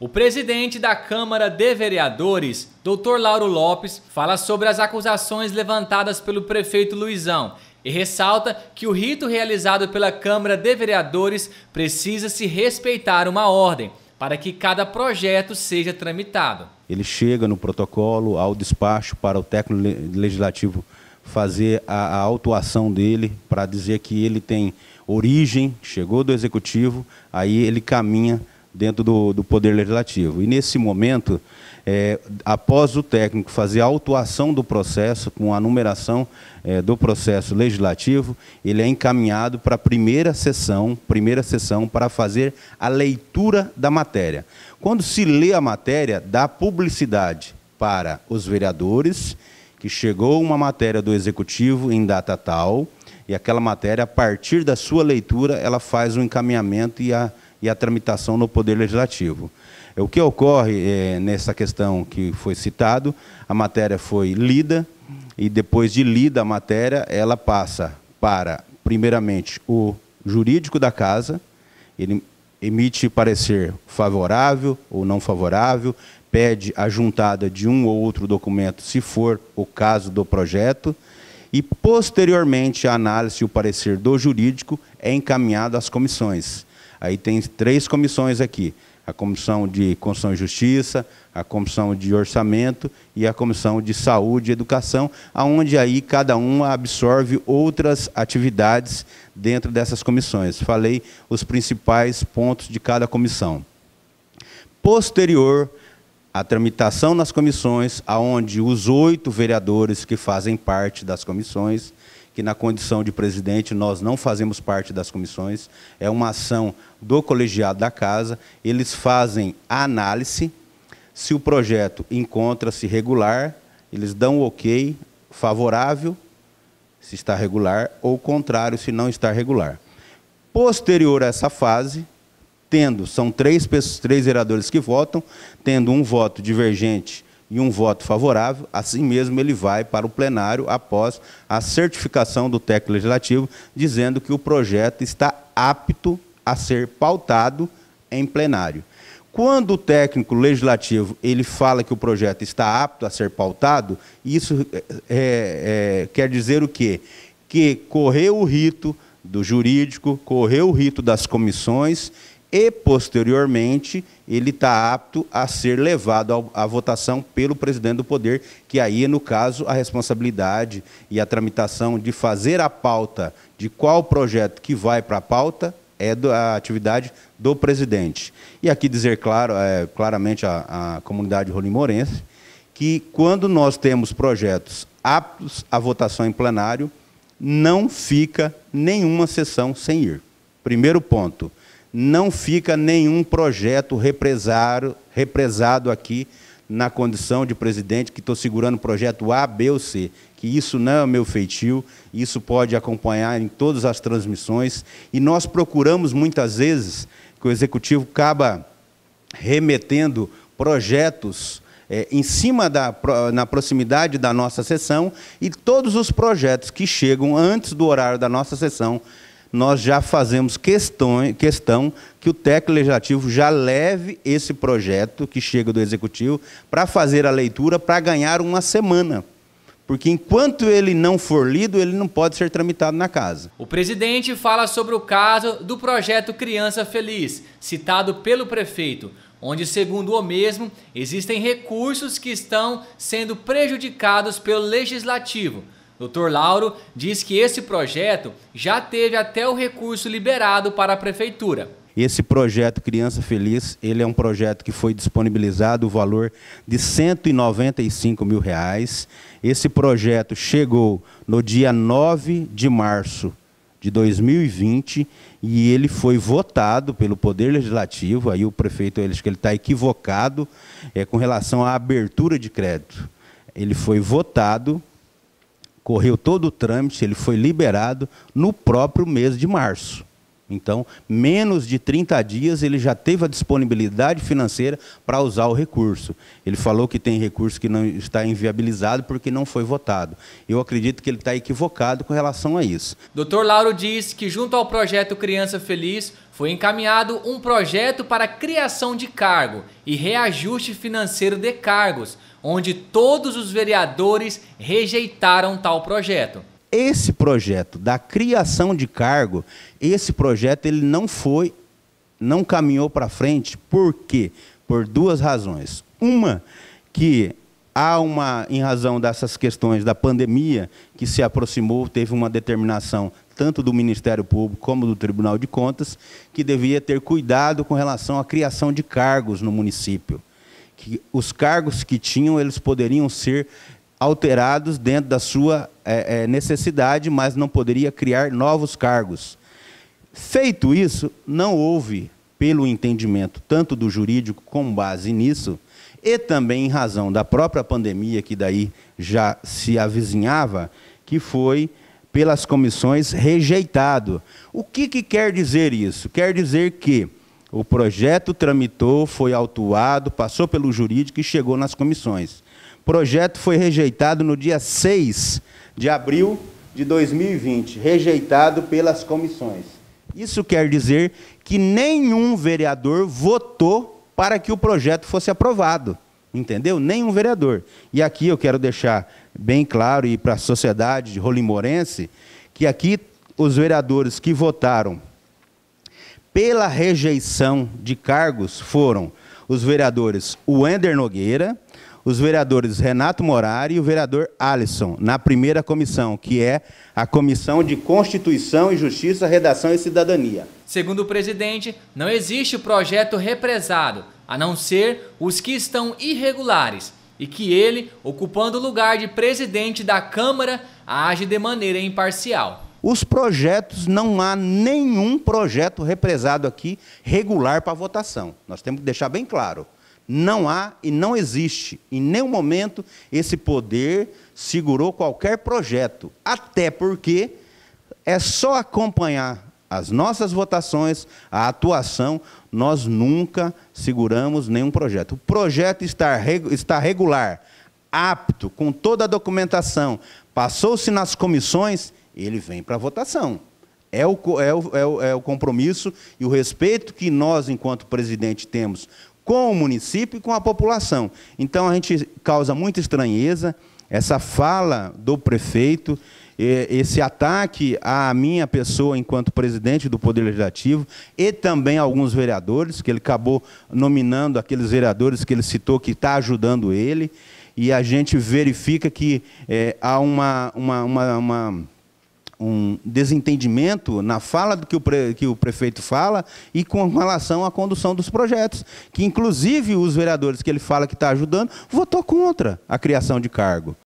O presidente da Câmara de Vereadores, Dr. Lauro Lopes, fala sobre as acusações levantadas pelo prefeito Luizão e ressalta que o rito realizado pela Câmara de Vereadores precisa se respeitar uma ordem para que cada projeto seja tramitado. Ele chega no protocolo ao despacho para o técnico legislativo fazer a, a autuação dele para dizer que ele tem origem, chegou do executivo, aí ele caminha dentro do, do Poder Legislativo. E nesse momento, é, após o técnico fazer a autuação do processo, com a numeração é, do processo legislativo, ele é encaminhado para a primeira sessão, primeira sessão para fazer a leitura da matéria. Quando se lê a matéria, dá publicidade para os vereadores que chegou uma matéria do executivo em data tal, e aquela matéria, a partir da sua leitura, ela faz o um encaminhamento e a e a tramitação no Poder Legislativo. O que ocorre é, nessa questão que foi citado, a matéria foi lida e depois de lida a matéria, ela passa para, primeiramente, o jurídico da casa, ele emite parecer favorável ou não favorável, pede a juntada de um ou outro documento, se for o caso do projeto, e posteriormente a análise e o parecer do jurídico é encaminhado às comissões. Aí tem três comissões aqui: a comissão de Constituição e Justiça, a comissão de Orçamento e a comissão de Saúde e Educação, aonde aí cada uma absorve outras atividades dentro dessas comissões. Falei os principais pontos de cada comissão. Posterior a tramitação nas comissões, aonde os oito vereadores que fazem parte das comissões que na condição de presidente nós não fazemos parte das comissões, é uma ação do colegiado da casa, eles fazem a análise, se o projeto encontra-se regular, eles dão o ok favorável, se está regular, ou contrário, se não está regular. Posterior a essa fase, tendo, são três, três vereadores que votam, tendo um voto divergente e um voto favorável, assim mesmo ele vai para o plenário após a certificação do técnico legislativo, dizendo que o projeto está apto a ser pautado em plenário. Quando o técnico legislativo ele fala que o projeto está apto a ser pautado, isso é, é, quer dizer o quê? Que correu o rito do jurídico, correu o rito das comissões e, posteriormente, ele está apto a ser levado à votação pelo presidente do poder, que aí, é, no caso, a responsabilidade e a tramitação de fazer a pauta de qual projeto que vai para a pauta é a atividade do presidente. E aqui dizer claro, é, claramente a à comunidade rolimorense que quando nós temos projetos aptos à votação em plenário, não fica nenhuma sessão sem ir. Primeiro ponto não fica nenhum projeto represado, represado aqui na condição de presidente, que estou segurando o projeto A, B ou C, que isso não é o meu feitio, isso pode acompanhar em todas as transmissões. E nós procuramos muitas vezes que o executivo acaba remetendo projetos é, em cima da na proximidade da nossa sessão e todos os projetos que chegam antes do horário da nossa sessão nós já fazemos questão, questão que o técnico legislativo já leve esse projeto que chega do executivo para fazer a leitura para ganhar uma semana. Porque enquanto ele não for lido, ele não pode ser tramitado na casa. O presidente fala sobre o caso do projeto Criança Feliz, citado pelo prefeito, onde, segundo o mesmo, existem recursos que estão sendo prejudicados pelo legislativo. Dr. Lauro diz que esse projeto já teve até o recurso liberado para a prefeitura. Esse projeto Criança Feliz, ele é um projeto que foi disponibilizado o valor de 195 mil reais. Esse projeto chegou no dia 9 de março de 2020 e ele foi votado pelo Poder Legislativo. Aí o prefeito ele que ele está equivocado é, com relação à abertura de crédito. Ele foi votado correu todo o trâmite, ele foi liberado no próprio mês de março. Então, menos de 30 dias ele já teve a disponibilidade financeira para usar o recurso. Ele falou que tem recurso que não está inviabilizado porque não foi votado. Eu acredito que ele está equivocado com relação a isso. Dr. Lauro diz que, junto ao projeto Criança Feliz, foi encaminhado um projeto para criação de cargo e reajuste financeiro de cargos onde todos os vereadores rejeitaram tal projeto. Esse projeto da criação de cargo, esse projeto ele não foi, não caminhou para frente, por quê? Por duas razões. Uma, que há uma, em razão dessas questões da pandemia que se aproximou, teve uma determinação tanto do Ministério Público como do Tribunal de Contas, que devia ter cuidado com relação à criação de cargos no município que os cargos que tinham eles poderiam ser alterados dentro da sua é, é, necessidade, mas não poderia criar novos cargos. Feito isso, não houve, pelo entendimento tanto do jurídico com base nisso, e também em razão da própria pandemia que daí já se avizinhava, que foi pelas comissões rejeitado. O que, que quer dizer isso? Quer dizer que o projeto tramitou, foi autuado, passou pelo jurídico e chegou nas comissões. O projeto foi rejeitado no dia 6 de abril de 2020, rejeitado pelas comissões. Isso quer dizer que nenhum vereador votou para que o projeto fosse aprovado. Entendeu? Nenhum vereador. E aqui eu quero deixar bem claro e para a sociedade rolimorense que aqui os vereadores que votaram pela rejeição de cargos foram os vereadores Wender Nogueira, os vereadores Renato Morari e o vereador Alisson, na primeira comissão, que é a Comissão de Constituição e Justiça, Redação e Cidadania. Segundo o presidente, não existe projeto represado, a não ser os que estão irregulares e que ele, ocupando o lugar de presidente da Câmara, age de maneira imparcial. Os projetos, não há nenhum projeto represado aqui regular para votação. Nós temos que deixar bem claro. Não há e não existe, em nenhum momento, esse poder segurou qualquer projeto. Até porque é só acompanhar as nossas votações, a atuação, nós nunca seguramos nenhum projeto. O projeto está, está regular, apto, com toda a documentação, passou-se nas comissões ele vem para votação. É o, é, o, é, o, é o compromisso e o respeito que nós, enquanto presidente, temos com o município e com a população. Então, a gente causa muita estranheza essa fala do prefeito, esse ataque à minha pessoa enquanto presidente do Poder Legislativo e também a alguns vereadores, que ele acabou nominando aqueles vereadores que ele citou que está ajudando ele, e a gente verifica que é, há uma, uma, uma, uma um desentendimento na fala do que o, pre, que o prefeito fala e com relação à condução dos projetos, que inclusive os vereadores que ele fala que está ajudando votou contra a criação de cargo.